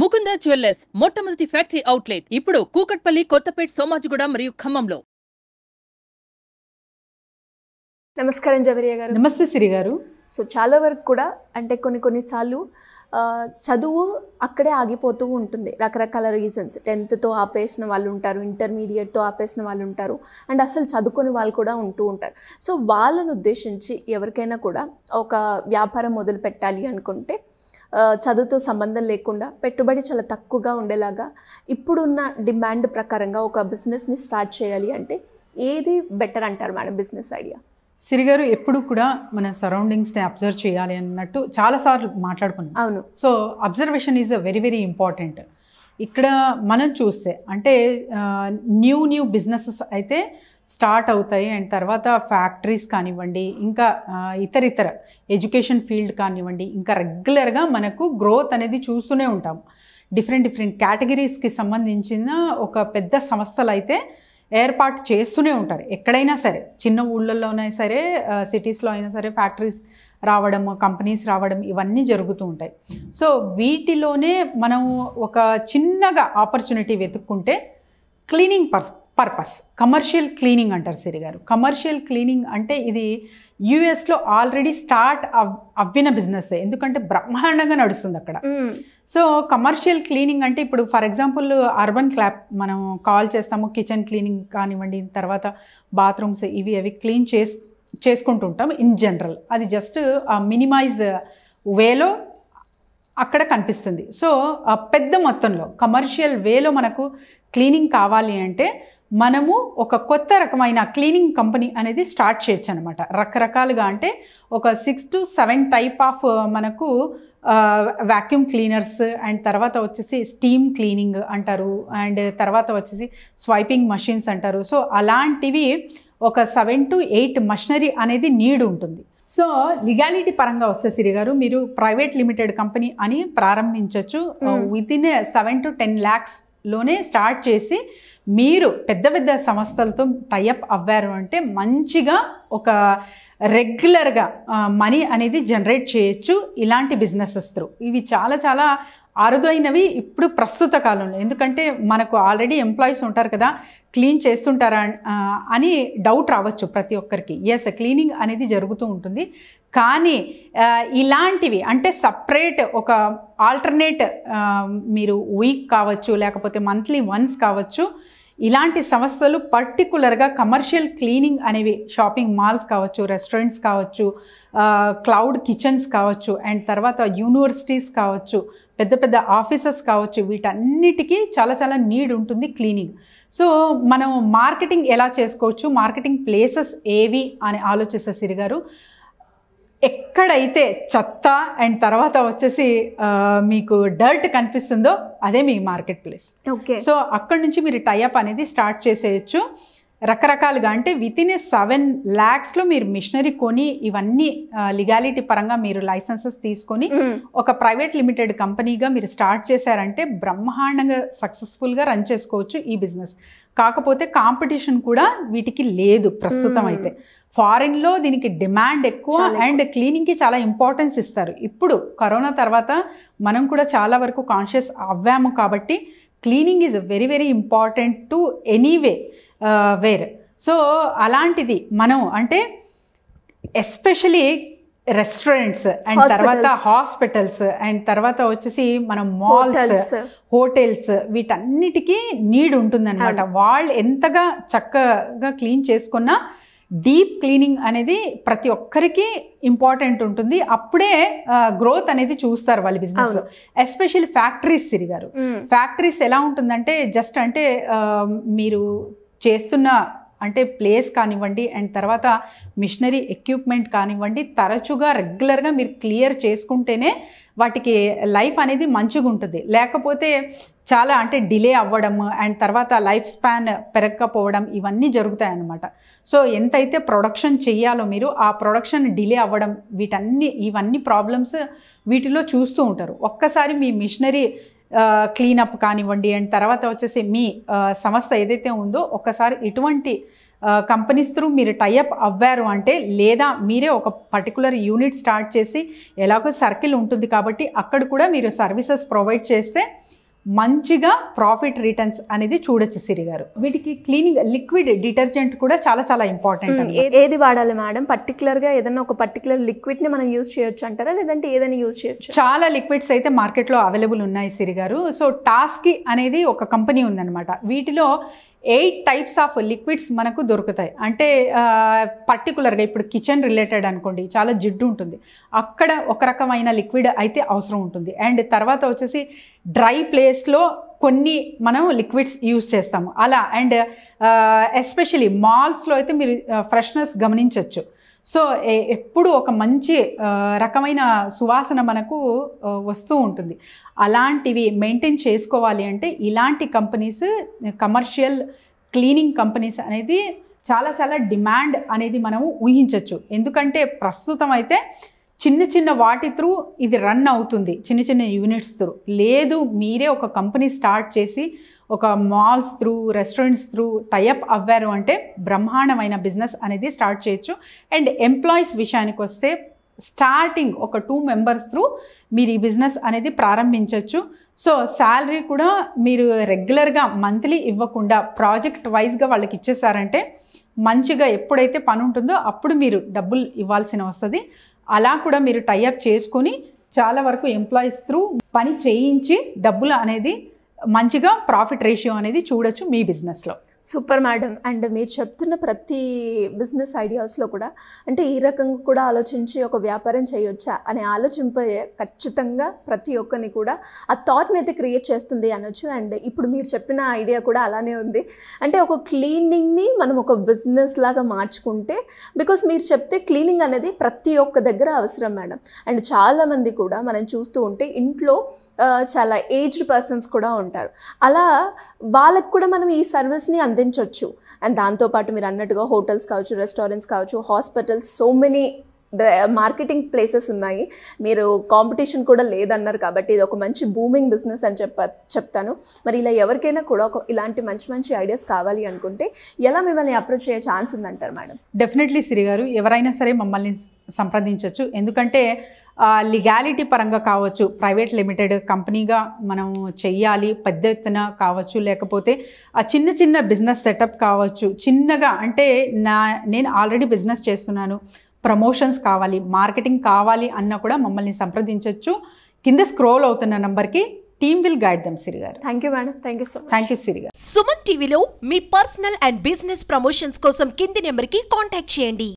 Mukunda jewellers మొట్టమొదటి factory outlet ఇప్పుడు కూకట్పల్లి కొత్తపేట సోమాజిగూడ మరియు ఖమ్మంలో నమస్కారం జవరియ గారు నమస్తే సిరి గారు సో చాలా వరకు కూడా అంటే కొన్ని కొన్నిసార్లు చదువు అక్కడే ఆగిపోతూ ఉంటుంది రకరకాల రీజన్స్ టెన్త్తో ఆపేసిన వాళ్ళు ఉంటారు ఇంటర్మీడియట్తో ఆపేసిన వాళ్ళు ఉంటారు అండ్ అసలు చదువుకొని వాళ్ళు కూడా ఉంటూ ఉంటారు సో వాళ్ళను ఉద్దేశించి ఎవరికైనా కూడా ఒక వ్యాపారం మొదలు పెట్టాలి అనుకుంటే చదువుతో సంబంధం లేకుండా పెట్టుబడి చాలా తక్కువగా ఉండేలాగా ఇప్పుడున్న డిమాండ్ ప్రకారంగా ఒక బిజినెస్ని స్టార్ట్ చేయాలి అంటే ఏది బెటర్ అంటారు మేడం బిజినెస్ ఐడియా సిరిగారు ఎప్పుడు కూడా మన సరౌండింగ్స్ని అబ్జర్వ్ చేయాలి అన్నట్టు చాలాసార్లు మాట్లాడుకున్నాం అవును so observation is a very very important ఇక్కడ మనం చూస్తే అంటే న్యూ న్యూ బిజినెసెస్ అయితే స్టార్ట్ అవుతాయి అండ్ తర్వాత ఫ్యాక్టరీస్ కానివ్వండి ఇంకా ఇతర ఇతర ఎడ్యుకేషన్ ఫీల్డ్ కానివ్వండి ఇంకా రెగ్యులర్గా మనకు గ్రోత్ అనేది చూస్తూనే ఉంటాం డిఫరెంట్ డిఫరెంట్ కేటగిరీస్కి సంబంధించిన ఒక పెద్ద సంస్థలు అయితే ఏర్పాటు చేస్తూనే ఉంటారు ఎక్కడైనా సరే చిన్న ఊళ్ళల్లోనే సరే సిటీస్లో అయినా సరే ఫ్యాక్టరీస్ రావడం కంపెనీస్ రావడం ఇవన్నీ జరుగుతూ ఉంటాయి సో వీటిలోనే మనం ఒక చిన్నగా ఆపర్చునిటీ వెతుక్కుంటే క్లీనింగ్ పర్స్ పర్పస్ కమర్షియల్ క్లీనింగ్ అంటారు సిరి గారు కమర్షియల్ క్లీనింగ్ అంటే ఇది యుఎస్లో ఆల్రెడీ స్టార్ట్ అవ్ అవ్విన బిజినెస్ ఎందుకంటే బ్రహ్మాండంగా నడుస్తుంది అక్కడ సో కమర్షియల్ క్లీనింగ్ అంటే ఇప్పుడు ఫర్ ఎగ్జాంపుల్ అర్బన్ క్లాప్ మనం కాల్ చేస్తాము కిచెన్ క్లీనింగ్ కానివ్వండి తర్వాత బాత్రూమ్స్ ఇవి అవి క్లీన్ చేసు చేసుకుంటుంటాం ఇన్ జనరల్ అది జస్ట్ మినిమైజ్ వేలో అక్కడ కనిపిస్తుంది సో పెద్ద మొత్తంలో కమర్షియల్ వేలో మనకు క్లీనింగ్ కావాలి అంటే మనము ఒక కొత్త రకమైన క్లీనింగ్ కంపెనీ అనేది స్టార్ట్ చేయొచ్చు అనమాట రకరకాలుగా అంటే ఒక six to seven type of మనకు వ్యాక్యూమ్ క్లీనర్స్ అండ్ తర్వాత వచ్చేసి స్టీమ్ క్లీనింగ్ అంటారు అండ్ తర్వాత వచ్చేసి స్వైపింగ్ మషిన్స్ అంటారు సో అలాంటివి ఒక సెవెన్ టు ఎయిట్ మషినరీ అనేది నీడ్ ఉంటుంది సో లిగాలిటీ పరంగా వస్తే సిరి గారు మీరు ప్రైవేట్ లిమిటెడ్ కంపెనీ అని ప్రారంభించవచ్చు within seven to ten lakhs లోనే స్టార్ట్ చేసి మీరు పెద్ద పెద్ద సంస్థలతో టైప్ అవ్వారు అంటే మంచిగా ఒక రెగ్యులర్గా మనీ అనేది జనరేట్ చేయొచ్చు ఇలాంటి బిజినెసెస్ త్రూ ఇవి చాలా చాలా అరుదైనవి ఇప్పుడు ప్రస్తుత కాలంలో ఎందుకంటే మనకు ఆల్రెడీ ఎంప్లాయీస్ ఉంటారు కదా క్లీన్ చేస్తుంటారా అని డౌట్ రావచ్చు ప్రతి ఒక్కరికి ఎస్ క్లీనింగ్ అనేది జరుగుతూ ఉంటుంది కానీ ఇలాంటివి అంటే సపరేట్ ఒక ఆల్టర్నేట్ మీరు వీక్ కావచ్చు లేకపోతే మంత్లీ వన్స్ కావచ్చు ఇలాంటి సంస్థలు పర్టికులర్గా కమర్షియల్ క్లీనింగ్ అనేవి షాపింగ్ మాల్స్ కావచ్చు రెస్టారెంట్స్ కావచ్చు క్లౌడ్ కిచెన్స్ కావచ్చు అండ్ తర్వాత యూనివర్సిటీస్ కావచ్చు పెద్ద పెద్ద ఆఫీసెస్ కావచ్చు వీటన్నిటికీ చాలా చాలా నీడ్ ఉంటుంది క్లీనింగ్ సో మనం మార్కెటింగ్ ఎలా చేసుకోవచ్చు మార్కెటింగ్ ప్లేసెస్ ఏవి అని ఆలోచిస్తే సిరిగారు ఎక్కడైతే చెత్త అండ్ తర్వాత వచ్చేసి మీకు డర్ట్ కనిపిస్తుందో అదే మీ మార్కెట్ ప్లేస్ ఓకే సో అక్కడ నుంచి మీరు టైఅప్ అనేది స్టార్ట్ చేసేయచ్చు రకరకాలుగా అంటే విత్ ఇన్ ఏ సెవెన్ ల్యాక్స్లో మీరు మిషనరీ కొని ఇవన్నీ లిగాలిటీ పరంగా మీరు లైసెన్సెస్ తీసుకొని hmm. ఒక ప్రైవేట్ లిమిటెడ్ కంపెనీగా మీరు స్టార్ట్ చేశారంటే బ్రహ్మాండంగా సక్సెస్ఫుల్గా రన్ చేసుకోవచ్చు ఈ బిజినెస్ కాకపోతే కాంపిటీషన్ కూడా వీటికి లేదు ప్రస్తుతం hmm. అయితే ఫారిన్లో దీనికి డిమాండ్ ఎక్కువ అండ్ క్లీనింగ్కి చాలా ఇంపార్టెన్స్ ఇస్తారు ఇప్పుడు కరోనా తర్వాత మనం కూడా చాలా వరకు కాన్షియస్ అవ్వాము కాబట్టి cleaning is very very important to anyway where so అలాంటిది మనం అంటే ఎస్పెషలీ రెస్టారెంట్స్ అండ్ తర్వాత హాస్పిటల్స్ అండ్ తర్వాత వచ్చేసి మనం మాల్స్ హోటల్స్ వీటన్నిటికీ నీడ్ ఉంటుందన్నమాట వాళ్ళు ఎంతగా చక్కగా క్లీన్ చేసుకున్నా డీప్ క్లీనింగ్ అనేది ప్రతి ఒక్కరికి ఇంపార్టెంట్ ఉంటుంది అప్పుడే గ్రోత్ అనేది చూస్తారు వాళ్ళ బిజినెస్ లో ఎస్పెషల్లీ ఫ్యాక్టరీస్ తిరిగారు ఫ్యాక్టరీస్ ఎలా ఉంటుందంటే జస్ట్ అంటే మీరు చేస్తున్న అంటే ప్లేస్ కానివ్వండి అండ్ తర్వాత మిషనరీ ఎక్విప్మెంట్ కానివ్వండి తరచుగా రెగ్యులర్గా మీరు క్లియర్ చేసుకుంటేనే వాటికి లైఫ్ అనేది మంచిగా ఉంటుంది లేకపోతే చాలా అంటే డిలే అవ్వడం అండ్ తర్వాత లైఫ్ స్పాన్ పెరగకపోవడం ఇవన్నీ జరుగుతాయన్నమాట సో ఎంతైతే ప్రొడక్షన్ చేయాలో మీరు ఆ ప్రొడక్షన్ డిలే అవ్వడం వీటన్ని ఇవన్నీ ప్రాబ్లమ్స్ వీటిలో చూస్తూ ఉంటారు ఒక్కసారి మీ మిషనరీ క్లీనప్ కానివ్వండి అండ్ తర్వాత వచ్చేసి మీ సంస్థ ఏదైతే ఉందో ఒక్కసారి ఇటువంటి కంపెనీస్ త్రూ మీరు టైఅప్ అవ్వారు అంటే లేదా మీరే ఒక పర్టికులర్ యూనిట్ స్టార్ట్ చేసి ఎలాగో సర్కిల్ ఉంటుంది కాబట్టి అక్కడ కూడా మీరు సర్వీసెస్ ప్రొవైడ్ చేస్తే మంచిగా ప్రాఫిట్ రిటర్న్స్ అనేది చూడొచ్చు సిరి గారు వీటికి క్లీనింగ్ లిక్విడ్ డిటర్జెంట్ కూడా చాలా చాలా ఇంపార్టెంట్ ఏది వాడాలి మేడం పర్టికులర్ గా ఏదైనా ఒక పర్టికులర్ లిక్విడ్ ని మనం యూజ్ చేయొచ్చు అంటారా లేదంటే ఏదైనా యూజ్ చేయొచ్చు చాలా లిక్విడ్స్ అయితే మార్కెట్ లో అవైలబుల్ ఉన్నాయి సిరి గారు సో టాస్కి అనేది ఒక కంపెనీ ఉందన్నమాట వీటిలో ఎయిట్ టైప్స్ ఆఫ్ లిక్విడ్స్ మనకు దొరుకుతాయి అంటే పర్టికులర్గా ఇప్పుడు కిచెన్ రిలేటెడ్ అనుకోండి చాలా జిడ్డు ఉంటుంది అక్కడ ఒక రకమైన లిక్విడ్ అయితే అవసరం ఉంటుంది అండ్ తర్వాత వచ్చేసి డ్రై ప్లేస్లో కొన్ని మనం లిక్విడ్స్ యూస్ చేస్తాము అలా అండ్ ఎస్పెషలీ మాల్స్లో అయితే మీరు ఫ్రెష్నెస్ గమనించవచ్చు సో ఎప్పుడు ఒక మంచి రకమైన సువాసన మనకు వస్తూ ఉంటుంది అలాంటివి మెయింటైన్ చేసుకోవాలి అంటే ఇలాంటి కంపెనీస్ కమర్షియల్ క్లీనింగ్ కంపెనీస్ అనేది చాలా చాలా డిమాండ్ అనేది మనము ఊహించవచ్చు ఎందుకంటే ప్రస్తుతం అయితే చిన్న చిన్న వాటి త్రూ ఇది రన్ అవుతుంది చిన్న చిన్న యూనిట్స్ త్రూ లేదు మీరే ఒక కంపెనీ స్టార్ట్ చేసి ఒక malls through restaurants through tie up అవ్వారు అంటే బ్రహ్మాండమైన బిజినెస్ అనేది స్టార్ట్ చేయొచ్చు అండ్ ఎంప్లాయీస్ విషయానికి వస్తే స్టార్టింగ్ ఒక టూ మెంబర్స్ త్రూ మీరు ఈ బిజినెస్ అనేది ప్రారంభించవచ్చు సో శాలరీ కూడా మీరు రెగ్యులర్గా మంత్లీ ఇవ్వకుండా ప్రాజెక్ట్ వైజ్గా వాళ్ళకి ఇచ్చేసారంటే మంచిగా ఎప్పుడైతే పని ఉంటుందో అప్పుడు మీరు డబ్బులు ఇవ్వాల్సిన వస్తుంది అలా కూడా మీరు టైఅప్ చేసుకొని చాలా వరకు ఎంప్లాయీస్ త్రూ పని చేయించి డబ్బులు అనేది మంచిగా ప్రాఫిట్ రేషియో అనేది చూడొచ్చు మీ బిజినెస్లో సూపర్ మేడం అండ్ మీరు చెప్తున్న ప్రతి బిజినెస్ ఐడియాస్లో కూడా అంటే ఈ రకంగా కూడా ఆలోచించి ఒక వ్యాపారం చేయొచ్చా అని ఆలోచింప ఖచ్చితంగా ప్రతి ఒక్కరిని కూడా ఆ థాట్ని అయితే క్రియేట్ చేస్తుంది అనొచ్చు అండ్ ఇప్పుడు మీరు చెప్పిన ఐడియా కూడా అలానే ఉంది అంటే ఒక క్లీనింగ్ని మనం ఒక బిజినెస్ లాగా మార్చుకుంటే బికాస్ మీరు చెప్తే క్లీనింగ్ అనేది ప్రతి ఒక్క దగ్గర అవసరం మేడం అండ్ చాలామంది కూడా మనం చూస్తూ ఉంటే ఇంట్లో చాలా ఏజ్డ్ పర్సన్స్ కూడా ఉంటారు అలా వాళ్ళకు కూడా మనం ఈ సర్వీస్ని అందించవచ్చు అండ్ దాంతోపాటు మీరు అన్నట్టుగా హోటల్స్ కావచ్చు రెస్టారెంట్స్ కావచ్చు hospitals so many marketing places ఉన్నాయి మీరు కాంపిటీషన్ కూడా లేదన్నారు కాబట్టి ఇది ఒక మంచి బూమింగ్ బిజినెస్ అని చెప్ప చెప్తాను మరి ఇలా ఎవరికైనా కూడా ఒక ఇలాంటి మంచి మంచి ఐడియాస్ కావాలి అనుకుంటే ఎలా మిమ్మల్ని అప్రోచ్ అయ్యే ఛాన్స్ ఉందంటారు మేడం డెఫినెట్లీ సిరి గారు ఎవరైనా సరే మమ్మల్ని సంప్రదించవచ్చు ఎందుకంటే లీగాలిటీ పరంగా కావచ్చు ప్రైవేట్ లిమిటెడ్ కంపెనీగా మనం చెయ్యాలి పెద్ద ఎత్తున కావచ్చు లేకపోతే ఆ చిన్న చిన్న బిజినెస్ సెటప్ కావచ్చు చిన్నగా అంటే నా నేను ఆల్రెడీ బిజినెస్ చేస్తున్నాను ప్రమోషన్స్ కావాలి మార్కెటింగ్ కావాలి అన్న కూడా మమ్మల్ని సంప్రదించవచ్చు కింద స్క్రోల్ అవుతున్న నంబర్కి team will guide them Siri garu thank you madam thank you so thank you Siri garu Suman టీవీలో మీ పర్సనల్ అండ్ బిజినెస్ ప్రమోషన్స్ కోసం కింది నెంబర్కి కాంటాక్ట్ చేయండి